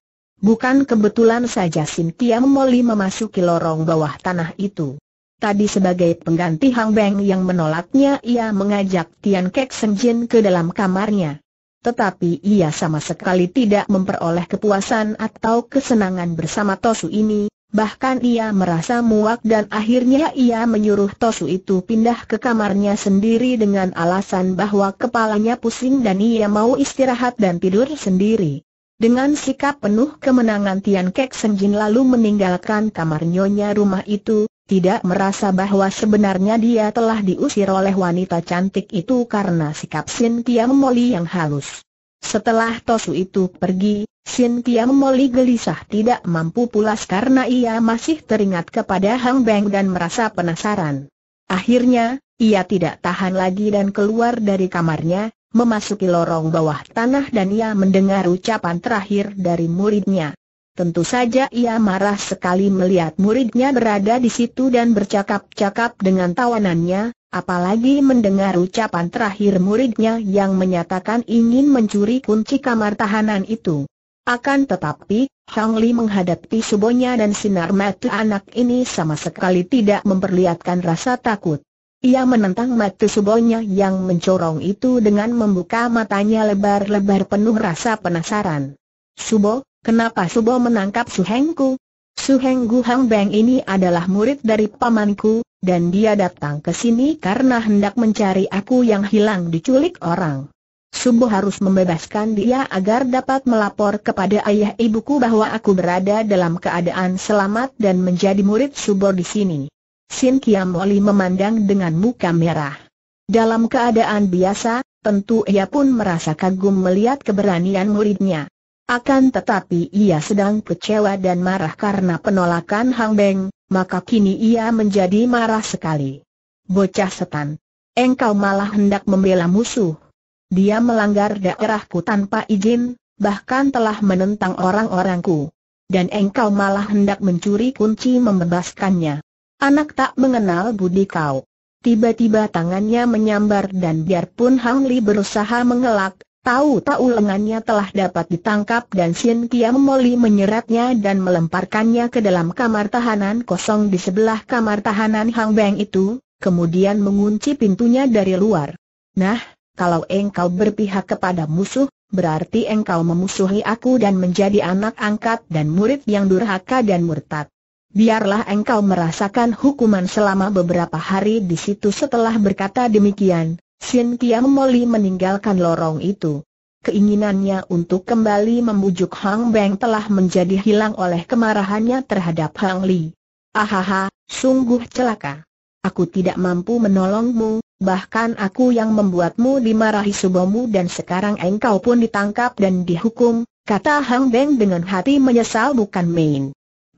[SPEAKER 1] Bukan kebetulan saja Sintia Moli memasuki lorong bawah tanah itu. Tadi sebagai pengganti Hang Beng yang menolaknya ia mengajak Tian Kek Seng Jin ke dalam kamarnya. Tetapi ia sama sekali tidak memperoleh kepuasan atau kesenangan bersama Tosu ini, bahkan ia merasa muak dan akhirnya ia menyuruh Tosu itu pindah ke kamarnya sendiri dengan alasan bahwa kepalanya pusing dan ia mau istirahat dan tidur sendiri. Dengan sikap penuh kemenangan Tian Kek Senjin lalu meninggalkan kamar nyonya rumah itu, tidak merasa bahwa sebenarnya dia telah diusir oleh wanita cantik itu karena sikap Tiam Moli yang halus. Setelah Tosu itu pergi, Tiam Moli gelisah tidak mampu pulas karena ia masih teringat kepada Hang Beng dan merasa penasaran. Akhirnya, ia tidak tahan lagi dan keluar dari kamarnya, memasuki lorong bawah tanah dan ia mendengar ucapan terakhir dari muridnya. Tentu saja ia marah sekali melihat muridnya berada di situ dan bercakap-cakap dengan tawanannya, apalagi mendengar ucapan terakhir muridnya yang menyatakan ingin mencuri kunci kamar tahanan itu. Akan tetapi, Hang Li menghadapi subonya dan sinar mata anak ini sama sekali tidak memperlihatkan rasa takut. Ia menentang mata subonya yang mencorong itu dengan membuka matanya lebar-lebar penuh rasa penasaran. Subo, kenapa Subo menangkap Suhengku? Suhenggu Hang Beng ini adalah murid dari pamanku, dan dia datang ke sini karena hendak mencari aku yang hilang diculik orang. Subo harus membebaskan dia agar dapat melapor kepada ayah ibuku bahwa aku berada dalam keadaan selamat dan menjadi murid Subo di sini. Sin Kiam Oli memandang dengan muka merah. Dalam keadaan biasa, tentu ia pun merasa kagum melihat keberanian muridnya. Akan tetapi ia sedang kecewa dan marah karena penolakan Hang Beng, maka kini ia menjadi marah sekali. Bocah setan. Engkau malah hendak membela musuh. Dia melanggar daerahku tanpa izin, bahkan telah menentang orang-orangku. Dan engkau malah hendak mencuri kunci membebaskannya. Anak tak mengenal budi kau. Tiba-tiba tangannya menyambar dan biarpun Hang Li berusaha mengelak, tahu-tahu lengannya telah dapat ditangkap dan Xin Kiam Moli menyeratnya dan melemparkannya ke dalam kamar tahanan kosong di sebelah kamar tahanan Hang Beng itu, kemudian mengunci pintunya dari luar. Nah, kalau engkau berpihak kepada musuh, berarti engkau memusuhi aku dan menjadi anak angkat dan murid yang durhaka dan murtad biarlah engkau merasakan hukuman selama beberapa hari di situ setelah berkata demikian, Sin Kiam Moli meninggalkan lorong itu. Keinginannya untuk kembali membujuk Hang Beng telah menjadi hilang oleh kemarahannya terhadap Hang Li. Ahaha, sungguh celaka. Aku tidak mampu menolongmu, bahkan aku yang membuatmu dimarahi subomu dan sekarang engkau pun ditangkap dan dihukum, kata Hang Beng dengan hati menyesal bukan main.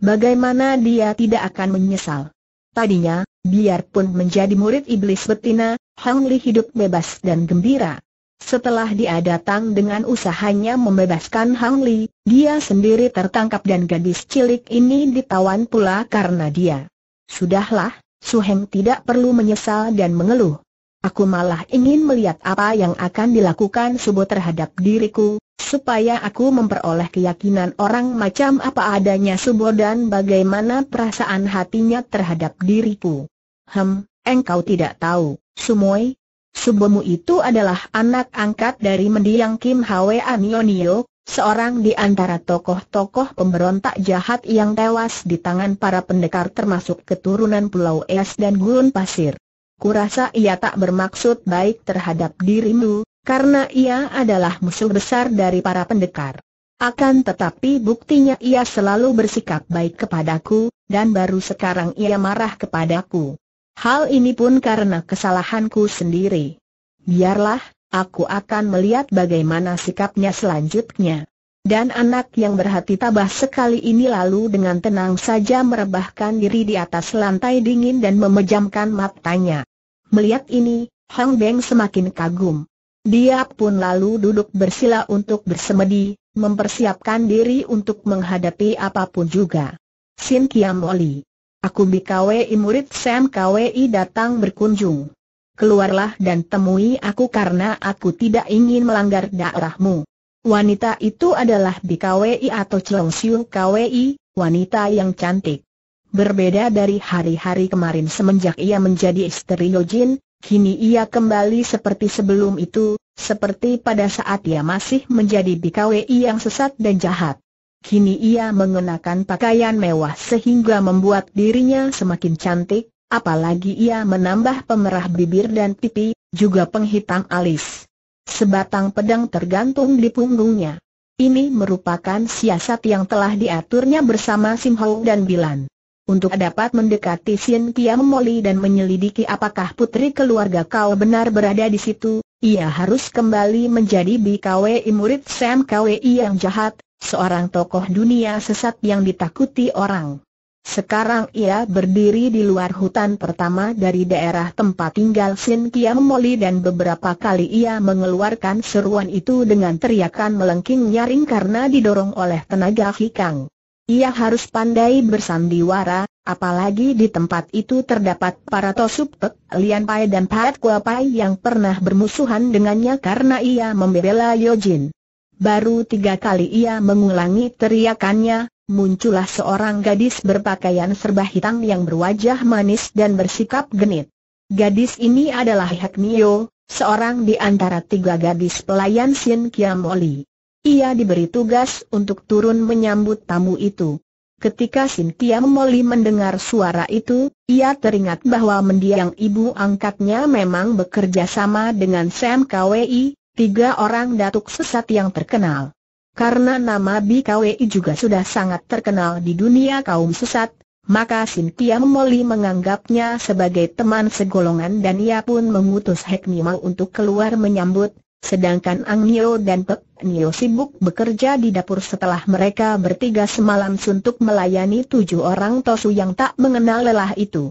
[SPEAKER 1] Bagaimana dia tidak akan menyesal? Tadinya, biarpun menjadi murid iblis betina, Hang Li hidup bebas dan gembira. Setelah dia datang dengan usahanya membebaskan Hang Li, dia sendiri tertangkap dan gadis cilik ini ditawan pula karena dia. Sudahlah, Su Heng tidak perlu menyesal dan mengeluh. Aku malah ingin melihat apa yang akan dilakukan Subo terhadap diriku, supaya aku memperoleh keyakinan orang macam apa adanya Subo dan bagaimana perasaan hatinya terhadap diriku. Hem, engkau tidak tahu, Sumoy. Subomu itu adalah anak angkat dari mendiang Kim Hwe Anionio, seorang di antara tokoh-tokoh pemberontak jahat yang tewas di tangan para pendekar termasuk keturunan Pulau Es dan Gurun Pasir kurasa ia tak bermaksud baik terhadap dirimu, karena ia adalah musuh besar dari para pendekar. Akan tetapi buktinya ia selalu bersikap baik kepadaku, dan baru sekarang ia marah kepadaku. Hal ini pun karena kesalahanku sendiri. Biarlah, aku akan melihat bagaimana sikapnya selanjutnya. Dan anak yang berhati tabah sekali ini lalu dengan tenang saja merebahkan diri di atas lantai dingin dan memejamkan matanya. Melihat ini, Hang Beng semakin kagum. Dia pun lalu duduk bersila untuk bersemedi, mempersiapkan diri untuk menghadapi apapun juga. Sin Kiam Oli. Aku BKWI murid Sam KWI datang berkunjung. Keluarlah dan temui aku karena aku tidak ingin melanggar daerahmu. Wanita itu adalah BKWI atau Chong Siu KWI, wanita yang cantik. Berbeda dari hari-hari kemarin semenjak ia menjadi istri Yojin, kini ia kembali seperti sebelum itu, seperti pada saat ia masih menjadi BKWI yang sesat dan jahat. Kini ia mengenakan pakaian mewah sehingga membuat dirinya semakin cantik, apalagi ia menambah pemerah bibir dan pipi, juga penghitam alis. Sebatang pedang tergantung di punggungnya. Ini merupakan siasat yang telah diaturnya bersama Sim dan Bilan. Untuk dapat mendekati Sin Kiam Moli dan menyelidiki apakah putri keluarga kau benar berada di situ, ia harus kembali menjadi BKWI murid Sam KWI yang jahat, seorang tokoh dunia sesat yang ditakuti orang. Sekarang ia berdiri di luar hutan pertama dari daerah tempat tinggal Sin Kiam Moli dan beberapa kali ia mengeluarkan seruan itu dengan teriakan melengking nyaring karena didorong oleh tenaga Hikang. Ia harus pandai bersandiwara, apalagi di tempat itu terdapat para Pek, Lian Pai dan Pat Kua Pai yang pernah bermusuhan dengannya karena ia membela Yojin. Baru tiga kali ia mengulangi teriakannya, muncullah seorang gadis berpakaian serba hitam yang berwajah manis dan bersikap genit. Gadis ini adalah Hek Mio, seorang di antara tiga gadis pelayan Sin Kiam Oli. Ia diberi tugas untuk turun menyambut tamu itu. Ketika Sintia Moli mendengar suara itu, ia teringat bahwa mendiang ibu angkatnya memang bekerja sama dengan Sam KWI, tiga orang datuk sesat yang terkenal. Karena nama BKWI juga sudah sangat terkenal di dunia kaum sesat, maka Sintia memoli menganggapnya sebagai teman segolongan dan ia pun mengutus Hek Nima untuk keluar menyambut, sedangkan Ang Nyo dan Pek Nyo sibuk bekerja di dapur setelah mereka bertiga semalam suntuk melayani tujuh orang tosu yang tak mengenal lelah itu.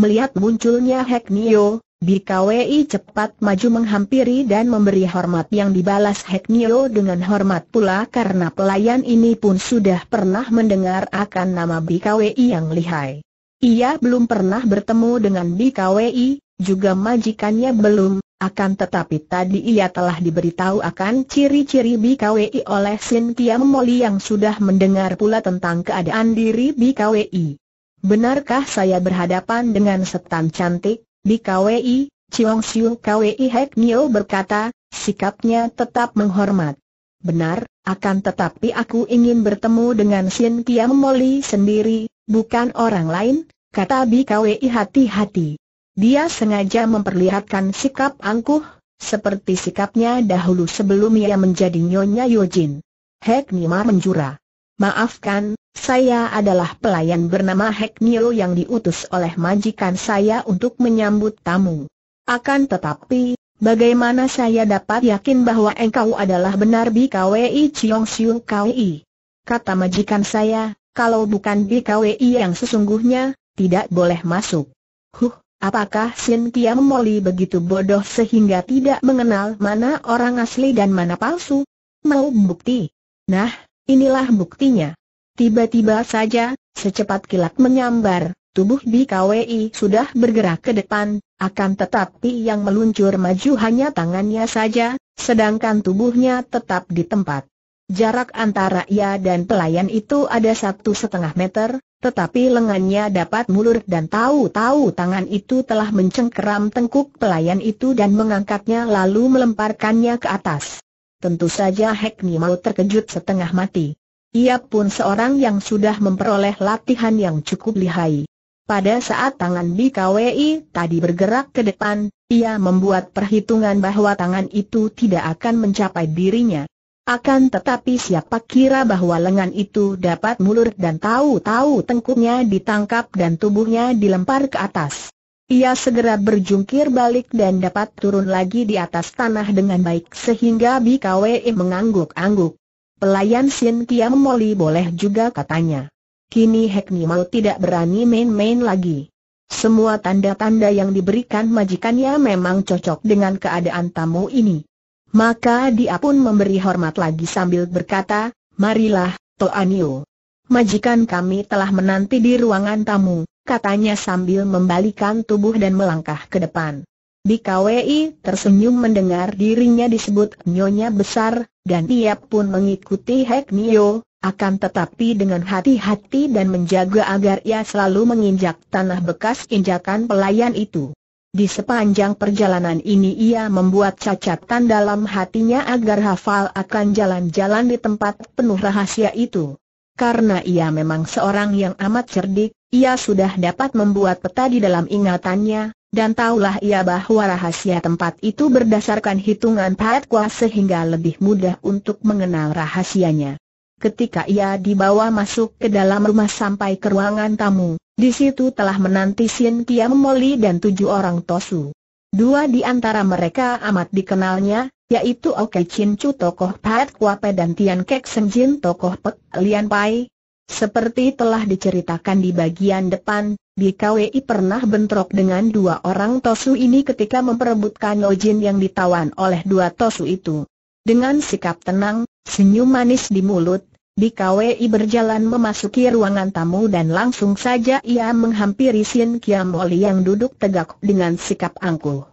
[SPEAKER 1] Melihat munculnya Hek Nio, BKWI cepat maju menghampiri dan memberi hormat yang dibalas Hek dengan hormat pula karena pelayan ini pun sudah pernah mendengar akan nama BKWI yang lihai. Ia belum pernah bertemu dengan BKWI, juga majikannya belum, akan tetapi tadi ia telah diberitahu akan ciri-ciri BKWI oleh Sin Kiam Moli yang sudah mendengar pula tentang keadaan diri BKWI. Benarkah saya berhadapan dengan setan cantik? Di KWI, Chiong Siu KWI Hek Nio berkata, sikapnya tetap menghormat. Benar, akan tetapi aku ingin bertemu dengan Sin Kiam Moli sendiri, bukan orang lain, kata Bi KWI hati-hati. Dia sengaja memperlihatkan sikap angkuh, seperti sikapnya dahulu sebelum ia menjadi Nyonya Yojin. Hek Nima menjurah. Maafkan, saya adalah pelayan bernama Hek Nio yang diutus oleh majikan saya untuk menyambut tamu. Akan tetapi, bagaimana saya dapat yakin bahwa engkau adalah benar BKWI Chiong Siu KWI? Kata majikan saya, kalau bukan BKWI yang sesungguhnya, tidak boleh masuk. Huh, apakah Sin Kia Moli begitu bodoh sehingga tidak mengenal mana orang asli dan mana palsu? Mau bukti? Nah, Inilah buktinya. Tiba-tiba saja, secepat kilat menyambar, tubuh BKWI sudah bergerak ke depan, akan tetapi yang meluncur maju hanya tangannya saja, sedangkan tubuhnya tetap di tempat. Jarak antara ia dan pelayan itu ada satu setengah meter, tetapi lengannya dapat mulur dan tahu-tahu tangan itu telah mencengkeram tengkuk pelayan itu dan mengangkatnya lalu melemparkannya ke atas tentu saja Hekmi mau terkejut setengah mati. Ia pun seorang yang sudah memperoleh latihan yang cukup lihai. Pada saat tangan BKWI tadi bergerak ke depan, ia membuat perhitungan bahwa tangan itu tidak akan mencapai dirinya. Akan tetapi siapa kira bahwa lengan itu dapat mulur dan tahu-tahu tengkuknya ditangkap dan tubuhnya dilempar ke atas. Ia segera berjungkir balik dan dapat turun lagi di atas tanah dengan baik sehingga BKWI e mengangguk-angguk. Pelayan Sin Kiam Moli boleh juga katanya. Kini Hekni mau tidak berani main-main lagi. Semua tanda-tanda yang diberikan majikannya memang cocok dengan keadaan tamu ini. Maka dia pun memberi hormat lagi sambil berkata, Marilah, Toanio. Majikan kami telah menanti di ruangan tamu katanya sambil membalikan tubuh dan melangkah ke depan. BKWI tersenyum mendengar dirinya disebut Nyonya Besar, dan ia pun mengikuti Hek Nio, akan tetapi dengan hati-hati dan menjaga agar ia selalu menginjak tanah bekas injakan pelayan itu. Di sepanjang perjalanan ini ia membuat cacatan dalam hatinya agar hafal akan jalan-jalan di tempat penuh rahasia itu. Karena ia memang seorang yang amat cerdik, ia sudah dapat membuat peta di dalam ingatannya, dan tahulah ia bahwa rahasia tempat itu berdasarkan hitungan pahat kuas sehingga lebih mudah untuk mengenal rahasianya. Ketika ia dibawa masuk ke dalam rumah sampai ke ruangan tamu, di situ telah menanti Sien Kiam Moli dan tujuh orang Tosu. Dua di antara mereka amat dikenalnya, yaitu Oke Chin Chu tokoh Pat Kuape dan Tian Kek Sen Jin tokoh Pek Lian Pai. Seperti telah diceritakan di bagian depan, BKWI pernah bentrok dengan dua orang Tosu ini ketika memperebutkan Ojin yang ditawan oleh dua Tosu itu. Dengan sikap tenang, senyum manis di mulut, BKWI berjalan memasuki ruangan tamu dan langsung saja ia menghampiri Sin Kiam Oli yang duduk tegak dengan sikap angkuh.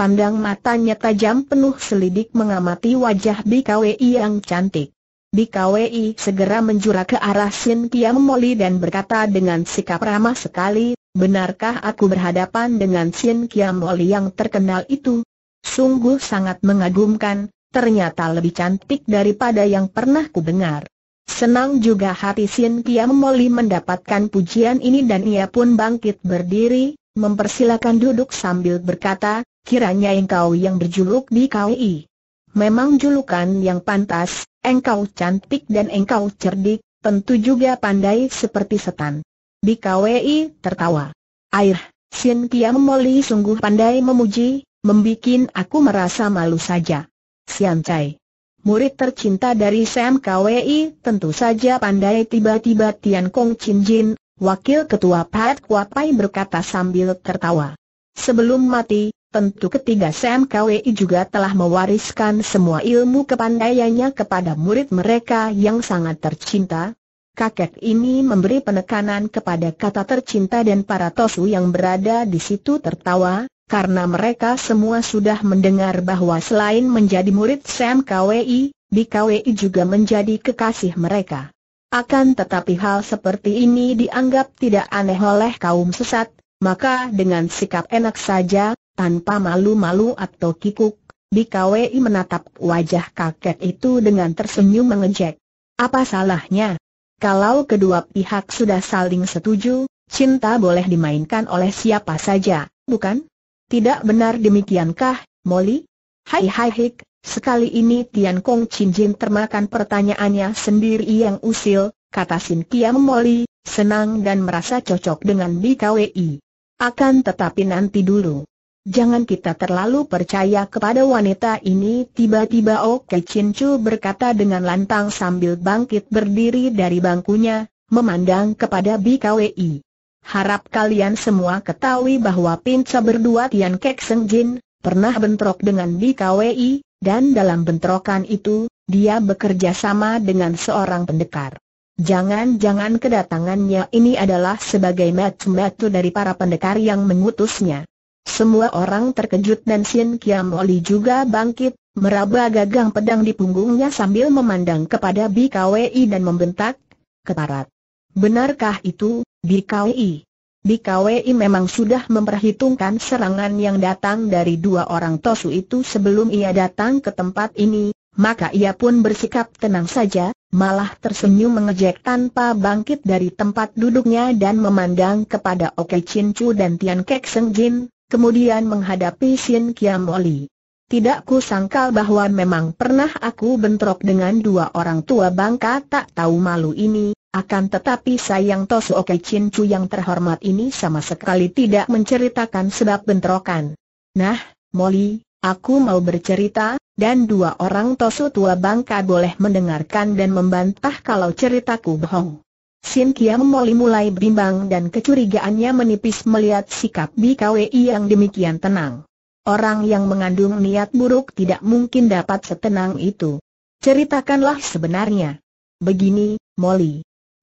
[SPEAKER 1] Pandang matanya tajam penuh selidik mengamati wajah BKWI yang cantik. BKWI segera menjura ke arah Sin Kiam Moli dan berkata dengan sikap ramah sekali, benarkah aku berhadapan dengan Sin Kiam Moli yang terkenal itu? Sungguh sangat mengagumkan, ternyata lebih cantik daripada yang pernah ku dengar. Senang juga hati Sin Kiam Moli mendapatkan pujian ini dan ia pun bangkit berdiri, mempersilakan duduk sambil berkata, kiranya engkau yang berjuluk di KUI. Memang julukan yang pantas, engkau cantik dan engkau cerdik, tentu juga pandai seperti setan. Di KUI tertawa. Air, Sin Kiam Moli sungguh pandai memuji, membikin aku merasa malu saja. Sian Chai. Murid tercinta dari Sam KWI tentu saja pandai tiba-tiba Tian Kong Chin Jin, wakil ketua Pat Kuapai berkata sambil tertawa. Sebelum mati, tentu ketiga Sam KWI juga telah mewariskan semua ilmu kepandaiannya kepada murid mereka yang sangat tercinta. Kakek ini memberi penekanan kepada kata tercinta dan para tosu yang berada di situ tertawa, karena mereka semua sudah mendengar bahwa selain menjadi murid Sam KWI, BKWI juga menjadi kekasih mereka. Akan tetapi hal seperti ini dianggap tidak aneh oleh kaum sesat, maka dengan sikap enak saja, tanpa malu-malu atau kikuk, BKWI menatap wajah kakek itu dengan tersenyum mengejek. Apa salahnya? Kalau kedua pihak sudah saling setuju, cinta boleh dimainkan oleh siapa saja, bukan? Tidak benar demikiankah, Molly? Hai hai hik, sekali ini Tian Kong Chin Jin termakan pertanyaannya sendiri yang usil, kata Sin Kiam Molly, senang dan merasa cocok dengan BKWI. Akan tetapi nanti dulu. Jangan kita terlalu percaya kepada wanita ini Tiba-tiba Oke Chin Chu berkata dengan lantang sambil bangkit berdiri dari bangkunya Memandang kepada BKWI harap kalian semua ketahui bahwa Pinca berdua Tian Kek Seng Jin, pernah bentrok dengan BKWI, dan dalam bentrokan itu, dia bekerja sama dengan seorang pendekar. Jangan-jangan kedatangannya ini adalah sebagai metu-metu dari para pendekar yang mengutusnya. Semua orang terkejut dan Sien Kiam Oli juga bangkit, meraba gagang pedang di punggungnya sambil memandang kepada BKWI dan membentak, keparat. Benarkah itu, Bikawi. Bikawi memang sudah memperhitungkan serangan yang datang dari dua orang Tosu itu sebelum ia datang ke tempat ini, maka ia pun bersikap tenang saja, malah tersenyum mengejek tanpa bangkit dari tempat duduknya dan memandang kepada Oke Chin Chu dan Tian Kek Seng Jin, kemudian menghadapi Xin Kiam Oli. Tidak sangkal bahwa memang pernah aku bentrok dengan dua orang tua bangka tak tahu malu ini, akan tetapi sayang Tosu Oke Chin Chu yang terhormat ini sama sekali tidak menceritakan sebab bentrokan. Nah, Molly, aku mau bercerita, dan dua orang Tosu tua bangka boleh mendengarkan dan membantah kalau ceritaku bohong. Sin Kiam Molly mulai bimbang dan kecurigaannya menipis melihat sikap BKWI yang demikian tenang. Orang yang mengandung niat buruk tidak mungkin dapat setenang itu. Ceritakanlah sebenarnya. Begini, Molly,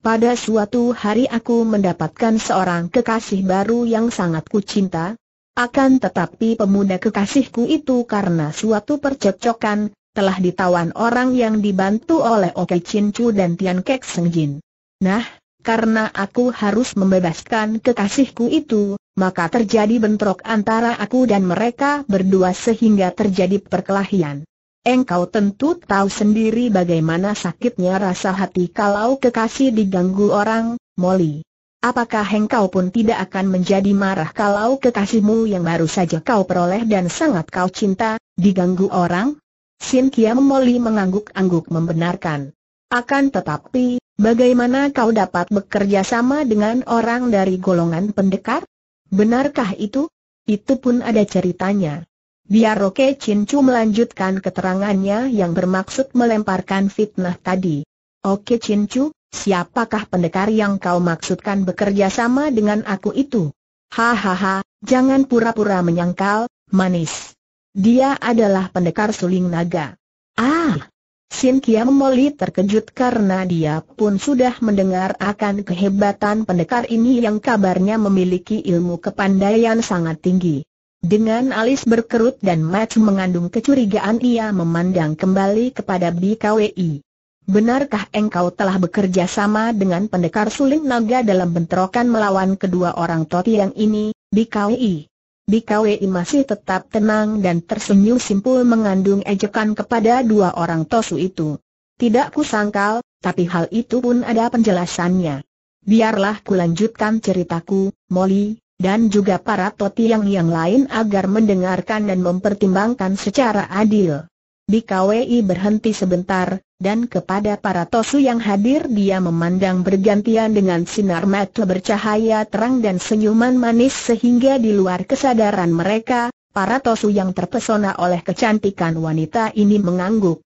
[SPEAKER 1] pada suatu hari aku mendapatkan seorang kekasih baru yang sangat kucinta. Akan tetapi pemuda kekasihku itu karena suatu percocokan telah ditawan orang yang dibantu oleh Oke Chin Chu dan Tian Kek Seng Jin. Nah, karena aku harus membebaskan kekasihku itu, maka terjadi bentrok antara aku dan mereka berdua sehingga terjadi perkelahian. Engkau tentu tahu sendiri bagaimana sakitnya rasa hati kalau kekasih diganggu orang, Molly. Apakah engkau pun tidak akan menjadi marah kalau kekasihmu yang baru saja kau peroleh dan sangat kau cinta, diganggu orang? Sin Kiam mengangguk-angguk membenarkan. Akan tetapi, bagaimana kau dapat bekerja sama dengan orang dari golongan pendekar? Benarkah itu? Itu pun ada ceritanya. Biar Roke Chin Chu melanjutkan keterangannya yang bermaksud melemparkan fitnah tadi. Oke Chin Chu, siapakah pendekar yang kau maksudkan bekerja sama dengan aku itu? Hahaha, jangan pura-pura menyangkal, manis. Dia adalah pendekar suling naga. Ah! Sin Kiam Moli terkejut karena dia pun sudah mendengar akan kehebatan pendekar ini yang kabarnya memiliki ilmu kepandaian sangat tinggi. Dengan alis berkerut dan mata mengandung kecurigaan ia memandang kembali kepada BKWI. Benarkah engkau telah bekerja sama dengan pendekar suling naga dalam bentrokan melawan kedua orang toti yang ini, BKWI? BKWI masih tetap tenang dan tersenyum simpul mengandung ejekan kepada dua orang tosu itu. Tidak kusangkal, tapi hal itu pun ada penjelasannya. Biarlah kulanjutkan ceritaku, Molly, dan juga para toti yang yang lain agar mendengarkan dan mempertimbangkan secara adil. BKWI berhenti sebentar, dan kepada para tosu yang hadir dia memandang bergantian dengan sinar mata bercahaya terang dan senyuman manis sehingga di luar kesadaran mereka, para tosu yang terpesona oleh kecantikan wanita ini mengangguk.